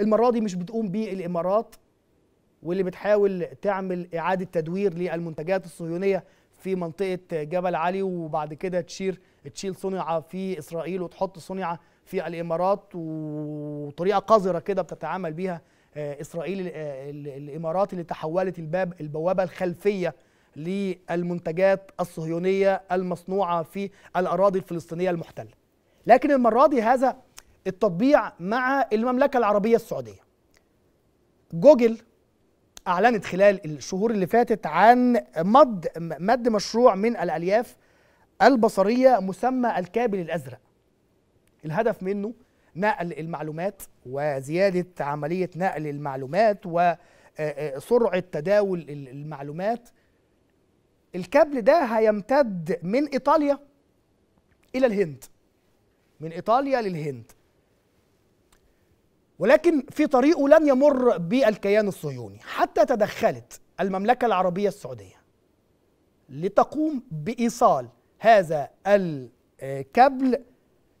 المرة دي مش بتقوم بيه الإمارات واللي بتحاول تعمل إعادة تدوير للمنتجات الصهيونية في منطقة جبل علي وبعد كده تشير تشيل صنعة في إسرائيل وتحط صنعة في الإمارات وطريقة قذرة كده بتتعامل بيها آه، إسرائيل آه، الإمارات اللي تحولت الباب البوابة الخلفية للمنتجات الصهيونية المصنوعة في الأراضي الفلسطينية المحتلة لكن المرة دي هذا التطبيع مع المملكة العربية السعودية جوجل أعلنت خلال الشهور اللي فاتت عن مد مد مشروع من الألياف البصرية مسمى الكابل الأزرق الهدف منه نقل المعلومات وزيادة عملية نقل المعلومات وسرعة آه، آه، تداول المعلومات الكابل ده هيمتد من إيطاليا إلى الهند من إيطاليا للهند ولكن في طريقه لن يمر بالكيان الصهيوني حتى تدخلت المملكة العربية السعودية لتقوم بإيصال هذا الكبل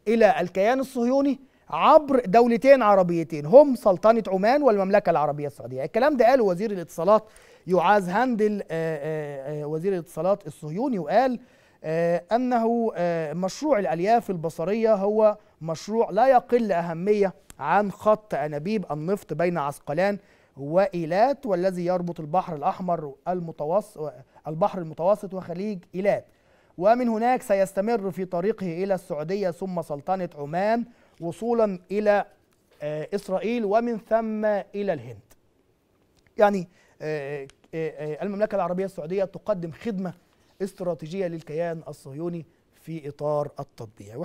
إلى الكيان الصهيوني عبر دولتين عربيتين هم سلطنة عمان والمملكة العربية السعودية الكلام ده قاله وزير الاتصالات يعاز هندل آه، آه، آه، وزير الاتصالات الصهيوني وقال آه، أنه آه، مشروع الألياف البصرية هو مشروع لا يقل أهمية عن خط أنابيب النفط بين عسقلان وإيلات والذي يربط البحر الأحمر المتوسط البحر المتوسط وخليج إيلات ومن هناك سيستمر في طريقه إلى السعودية ثم سلطنة عمان وصولا إلى آه، إسرائيل ومن ثم إلى الهند يعني المملكة العربية السعودية تقدم خدمة استراتيجية للكيان الصهيوني في إطار التطبيع